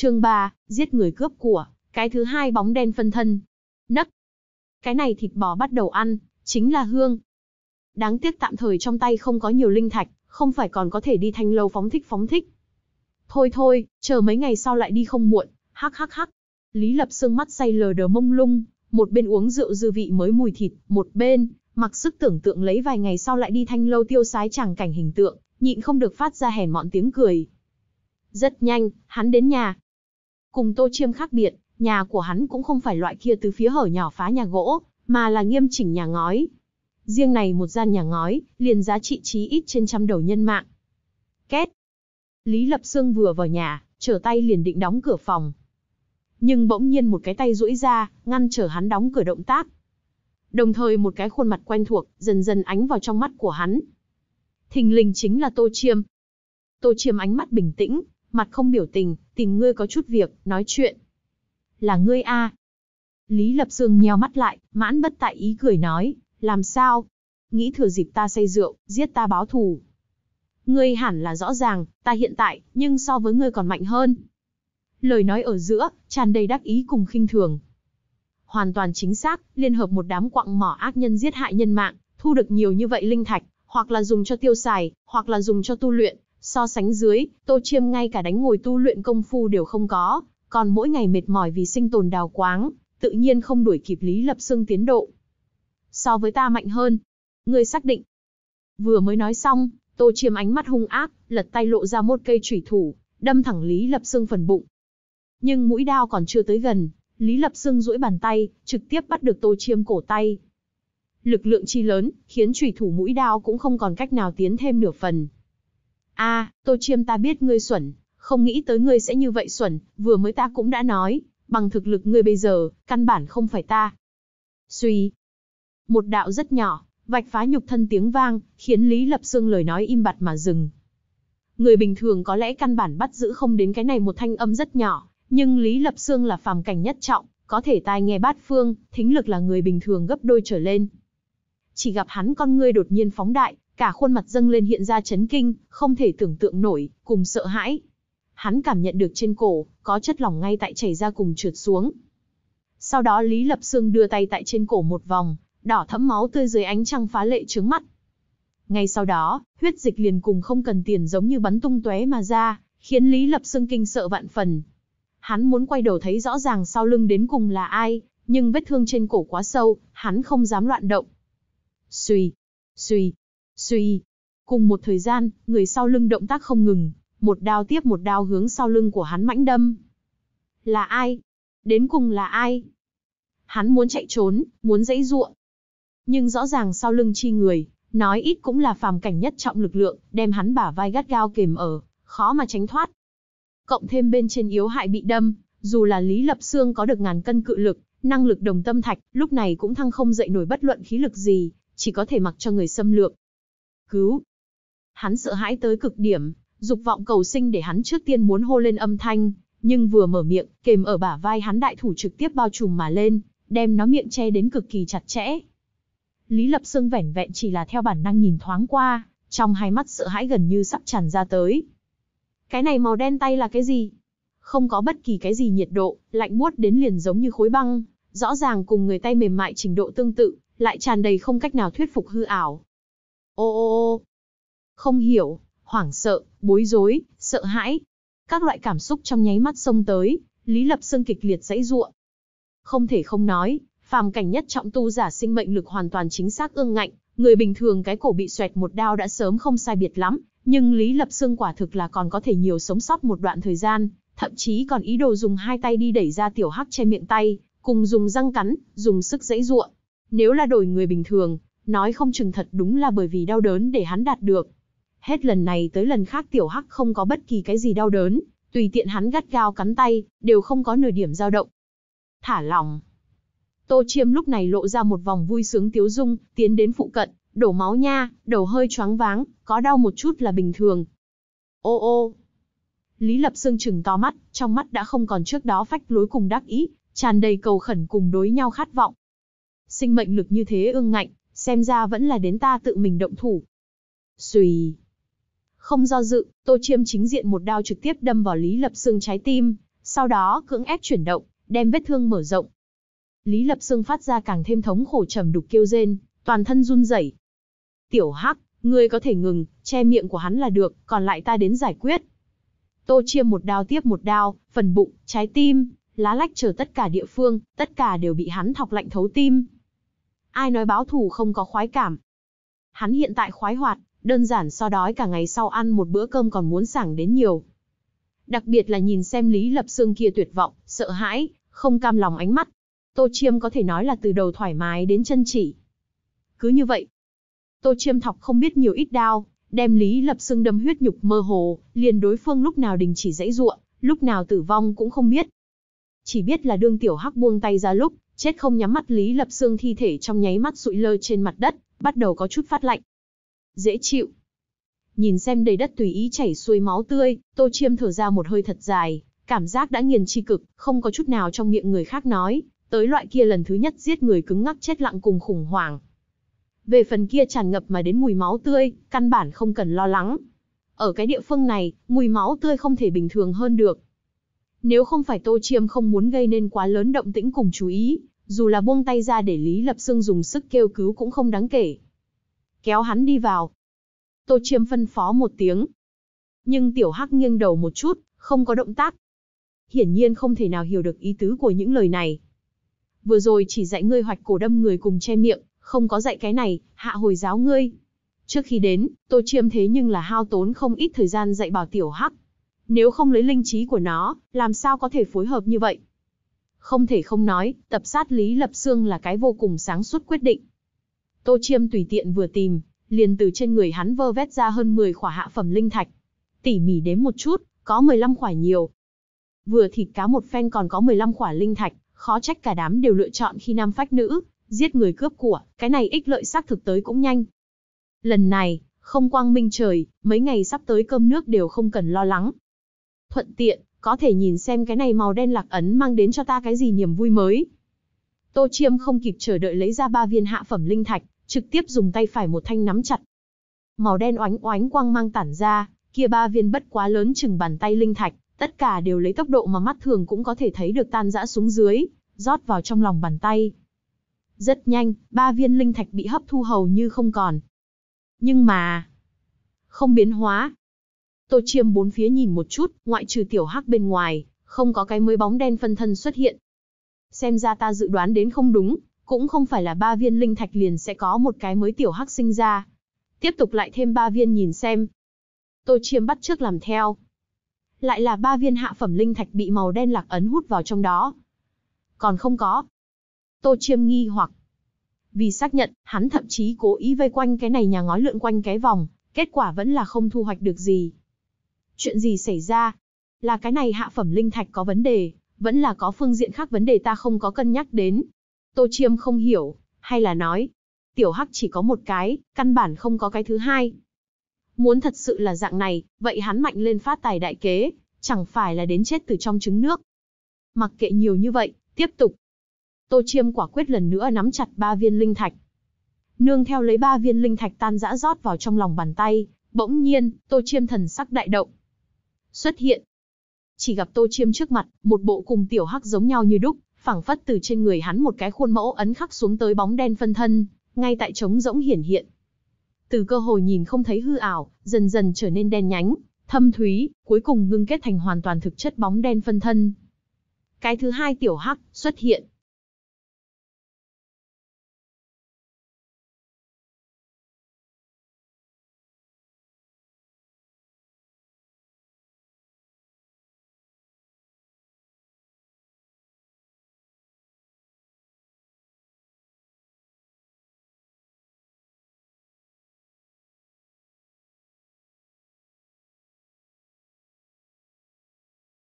Chương 3, giết người cướp của, cái thứ hai bóng đen phân thân. Nấc. Cái này thịt bò bắt đầu ăn, chính là hương. Đáng tiếc tạm thời trong tay không có nhiều linh thạch, không phải còn có thể đi thanh lâu phóng thích phóng thích. Thôi thôi, chờ mấy ngày sau lại đi không muộn, hắc hắc hắc. Lý Lập Sương mắt say lờ đờ mông lung, một bên uống rượu dư vị mới mùi thịt, một bên, mặc sức tưởng tượng lấy vài ngày sau lại đi thanh lâu tiêu sái chẳng cảnh hình tượng, nhịn không được phát ra hèn mọn tiếng cười. Rất nhanh, hắn đến nhà, Cùng Tô Chiêm khác biệt, nhà của hắn cũng không phải loại kia từ phía hở nhỏ phá nhà gỗ, mà là nghiêm chỉnh nhà ngói. Riêng này một gian nhà ngói, liền giá trị chí ít trên trăm đầu nhân mạng. Két! Lý Lập Sương vừa vào nhà, trở tay liền định đóng cửa phòng. Nhưng bỗng nhiên một cái tay duỗi ra, ngăn trở hắn đóng cửa động tác. Đồng thời một cái khuôn mặt quen thuộc, dần dần ánh vào trong mắt của hắn. Thình lình chính là Tô Chiêm. Tô Chiêm ánh mắt bình tĩnh, mặt không biểu tình, tìm ngươi có chút việc, nói chuyện. Là ngươi a? Lý Lập Sương nheo mắt lại, mãn bất tại ý cười nói, làm sao? Nghĩ thừa dịp ta say rượu, giết ta báo thù. Ngươi hẳn là rõ ràng, ta hiện tại, nhưng so với ngươi còn mạnh hơn. Lời nói ở giữa, tràn đầy đắc ý cùng khinh thường. Hoàn toàn chính xác, liên hợp một đám quặng mỏ ác nhân giết hại nhân mạng, thu được nhiều như vậy linh thạch, hoặc là dùng cho tiêu xài, hoặc là dùng cho tu luyện, So sánh dưới, Tô Chiêm ngay cả đánh ngồi tu luyện công phu đều không có, còn mỗi ngày mệt mỏi vì sinh tồn đào quáng, tự nhiên không đuổi kịp Lý Lập Xương tiến độ. So với ta mạnh hơn. Ngươi xác định. Vừa mới nói xong, Tô Chiêm ánh mắt hung ác, lật tay lộ ra một cây chủy thủ, đâm thẳng Lý Lập Xương phần bụng. Nhưng mũi đao còn chưa tới gần, Lý Lập Xương duỗi bàn tay, trực tiếp bắt được Tô Chiêm cổ tay. Lực lượng chi lớn, khiến chủy thủ mũi đao cũng không còn cách nào tiến thêm nửa phần, a à, tôi chiêm ta biết ngươi xuẩn, không nghĩ tới ngươi sẽ như vậy xuẩn, vừa mới ta cũng đã nói, bằng thực lực ngươi bây giờ, căn bản không phải ta. Suy. Một đạo rất nhỏ, vạch phá nhục thân tiếng vang, khiến Lý Lập Xương lời nói im bặt mà dừng. Người bình thường có lẽ căn bản bắt giữ không đến cái này một thanh âm rất nhỏ, nhưng Lý Lập Xương là phàm cảnh nhất trọng, có thể tai nghe bát phương, thính lực là người bình thường gấp đôi trở lên. Chỉ gặp hắn con ngươi đột nhiên phóng đại, Cả khuôn mặt dâng lên hiện ra chấn kinh, không thể tưởng tượng nổi, cùng sợ hãi. Hắn cảm nhận được trên cổ, có chất lỏng ngay tại chảy ra cùng trượt xuống. Sau đó Lý Lập Sương đưa tay tại trên cổ một vòng, đỏ thẫm máu tươi dưới ánh trăng phá lệ trướng mắt. Ngay sau đó, huyết dịch liền cùng không cần tiền giống như bắn tung tóe mà ra, khiến Lý Lập Sương kinh sợ vạn phần. Hắn muốn quay đầu thấy rõ ràng sau lưng đến cùng là ai, nhưng vết thương trên cổ quá sâu, hắn không dám loạn động. Xùy, xùy, Suy. Cùng một thời gian, người sau lưng động tác không ngừng, một đao tiếp một đao hướng sau lưng của hắn mãnh đâm. Là ai? Đến cùng là ai? Hắn muốn chạy trốn, muốn dãy ruộng. Nhưng rõ ràng sau lưng chi người, nói ít cũng là phàm cảnh nhất trọng lực lượng, đem hắn bả vai gắt gao kềm ở, khó mà tránh thoát. Cộng thêm bên trên yếu hại bị đâm, dù là Lý Lập Xương có được ngàn cân cự lực, năng lực đồng tâm thạch, lúc này cũng thăng không dậy nổi bất luận khí lực gì, chỉ có thể mặc cho người xâm lược, cứu. Hắn sợ hãi tới cực điểm, dục vọng cầu sinh để hắn trước tiên muốn hô lên âm thanh, nhưng vừa mở miệng, kềm ở bả vai hắn đại thủ trực tiếp bao trùm mà lên, đem nó miệng che đến cực kỳ chặt chẽ. Lý Lập Sương vẻn vẹn chỉ là theo bản năng nhìn thoáng qua, trong hai mắt sợ hãi gần như sắp tràn ra tới. Cái này màu đen tay là cái gì? Không có bất kỳ cái gì nhiệt độ, lạnh buốt đến liền giống như khối băng, rõ ràng cùng người tay mềm mại trình độ tương tự, lại tràn đầy không cách nào thuyết phục hư ảo, Ô ô ô. Không hiểu, hoảng sợ, bối rối, sợ hãi. Các loại cảm xúc trong nháy mắt xông tới, Lý Lập Sương kịch liệt dãy ruộng. Không thể không nói, phàm cảnh nhất trọng tu giả sinh mệnh lực hoàn toàn chính xác ương ngạnh, người bình thường cái cổ bị xoẹt một đao đã sớm không sai biệt lắm, nhưng Lý Lập Sương quả thực là còn có thể nhiều sống sót một đoạn thời gian, thậm chí còn ý đồ dùng hai tay đi đẩy ra tiểu hắc che miệng tay, cùng dùng răng cắn, dùng sức dãy ruộng. Nếu là đổi người bình thường, Nói không chừng thật đúng là bởi vì đau đớn để hắn đạt được. Hết lần này tới lần khác tiểu hắc không có bất kỳ cái gì đau đớn, tùy tiện hắn gắt gao cắn tay, đều không có nửa điểm dao động. Thả lòng. Tô Chiêm lúc này lộ ra một vòng vui sướng tiếu dung, tiến đến phụ cận, đổ máu nha, đầu hơi choáng váng, có đau một chút là bình thường. Ô ô. Lý Lập Sương chừng to mắt, trong mắt đã không còn trước đó phách lối cùng đắc ý, tràn đầy cầu khẩn cùng đối nhau khát vọng. Sinh mệnh lực như thế ương ngạnh, xem ra vẫn là đến ta tự mình động thủ. Xùy. Không do dự, Tô Chiêm chính diện một đao trực tiếp đâm vào Lý Lập Sương trái tim, sau đó cưỡng ép chuyển động, đem vết thương mở rộng. Lý Lập Sương phát ra càng thêm thống khổ trầm đục kêu rên, toàn thân run rẩy. Tiểu Hắc, ngươi có thể ngừng, che miệng của hắn là được, còn lại ta đến giải quyết. Tô Chiêm một đao tiếp một đao, phần bụng, trái tim, lá lách chờ tất cả địa phương, tất cả đều bị hắn thọc lạnh thấu tim, Ai nói báo thù không có khoái cảm? Hắn hiện tại khoái hoạt, đơn giản so đói cả ngày sau ăn một bữa cơm còn muốn sảng đến nhiều. Đặc biệt là nhìn xem Lý Lập Sương kia tuyệt vọng, sợ hãi, không cam lòng ánh mắt. Tô Chiêm có thể nói là từ đầu thoải mái đến chân chỉ. Cứ như vậy, Tô Chiêm thọc không biết nhiều ít đau, đem Lý Lập Sương đâm huyết nhục mơ hồ, liền đối phương lúc nào đình chỉ dãy ruộng, lúc nào tử vong cũng không biết. Chỉ biết là đương tiểu hắc buông tay ra lúc, Chết không nhắm mắt Lý Lập Xương thi thể trong nháy mắt sụi lơ trên mặt đất, bắt đầu có chút phát lạnh. Dễ chịu. Nhìn xem đầy đất tùy ý chảy xuôi máu tươi, Tô Chiêm thở ra một hơi thật dài, cảm giác đã nghiền chi cực, không có chút nào trong miệng người khác nói, tới loại kia lần thứ nhất giết người cứng ngắc chết lặng cùng khủng hoảng. Về phần kia tràn ngập mà đến mùi máu tươi, căn bản không cần lo lắng. Ở cái địa phương này, mùi máu tươi không thể bình thường hơn được. Nếu không phải Tô Chiêm không muốn gây nên quá lớn động tĩnh cùng chú ý, dù là buông tay ra để Lý Lập Sương dùng sức kêu cứu cũng không đáng kể. Kéo hắn đi vào. Tô Chiêm phân phó một tiếng. Nhưng Tiểu Hắc nghiêng đầu một chút, không có động tác. Hiển nhiên không thể nào hiểu được ý tứ của những lời này. Vừa rồi chỉ dạy ngươi hoạch cổ đâm người cùng che miệng, không có dạy cái này, hạ hồi giáo ngươi. Trước khi đến, Tô Chiêm thế nhưng là hao tốn không ít thời gian dạy bảo Tiểu Hắc. Nếu không lấy linh trí của nó, làm sao có thể phối hợp như vậy? Không thể không nói, tập sát Lý Lập Xương là cái vô cùng sáng suốt quyết định. Tô Chiêm tùy tiện vừa tìm, liền từ trên người hắn vơ vét ra hơn 10 khỏa hạ phẩm linh thạch. Tỉ mỉ đếm một chút, có 15 khỏa nhiều. Vừa thịt cá một phen còn có 15 khỏa linh thạch, khó trách cả đám đều lựa chọn khi nam phách nữ, giết người cướp của, cái này ích lợi xác thực tới cũng nhanh. Lần này, không quang minh trời, mấy ngày sắp tới cơm nước đều không cần lo lắng. Thuận tiện, có thể nhìn xem cái này màu đen lạc ấn mang đến cho ta cái gì niềm vui mới. Tô Chiêm không kịp chờ đợi lấy ra ba viên hạ phẩm linh thạch, trực tiếp dùng tay phải một thanh nắm chặt. Màu đen oánh oánh quang mang tản ra, kia ba viên bất quá lớn chừng bàn tay linh thạch, tất cả đều lấy tốc độ mà mắt thường cũng có thể thấy được tan rã xuống dưới, rót vào trong lòng bàn tay. Rất nhanh, ba viên linh thạch bị hấp thu hầu như không còn. Nhưng mà, không biến hóa, Tô Chiêm bốn phía nhìn một chút, ngoại trừ tiểu hắc bên ngoài, không có cái mới bóng đen phân thân xuất hiện. Xem ra ta dự đoán đến không đúng, cũng không phải là ba viên linh thạch liền sẽ có một cái mới tiểu hắc sinh ra. Tiếp tục lại thêm ba viên nhìn xem. Tô Chiêm bắt trước làm theo. Lại là ba viên hạ phẩm linh thạch bị màu đen lạc ấn hút vào trong đó. Còn không có. Tô Chiêm nghi hoặc. Vì xác nhận, hắn thậm chí cố ý vây quanh cái này nhà ngói lượn quanh cái vòng, kết quả vẫn là không thu hoạch được gì. Chuyện gì xảy ra? Là cái này hạ phẩm linh thạch có vấn đề, vẫn là có phương diện khác vấn đề ta không có cân nhắc đến. Tô Chiêm không hiểu, hay là nói, tiểu hắc chỉ có một cái, căn bản không có cái thứ hai. Muốn thật sự là dạng này, vậy hắn mạnh lên phát tài đại kế, chẳng phải là đến chết từ trong trứng nước. Mặc kệ nhiều như vậy, tiếp tục. Tô Chiêm quả quyết lần nữa nắm chặt ba viên linh thạch. Nương theo lấy ba viên linh thạch tan rã rót vào trong lòng bàn tay, bỗng nhiên, Tô Chiêm thần sắc đại động, xuất hiện. Chỉ gặp Tô Chiêm trước mặt, một bộ cùng tiểu hắc giống nhau như đúc, phẳng phất từ trên người hắn một cái khuôn mẫu ấn khắc xuống tới bóng đen phân thân, ngay tại trống rỗng hiển hiện. Từ cơ hội nhìn không thấy hư ảo, dần dần trở nên đen nhánh, thâm thúy, cuối cùng ngưng kết thành hoàn toàn thực chất bóng đen phân thân. Cái thứ hai tiểu hắc xuất hiện,